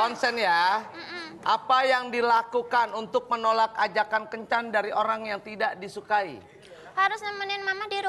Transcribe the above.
Konsen ya. Apa yang dilakukan untuk menolak ajakan kencan dari orang yang tidak disukai? Harus nemenin mama di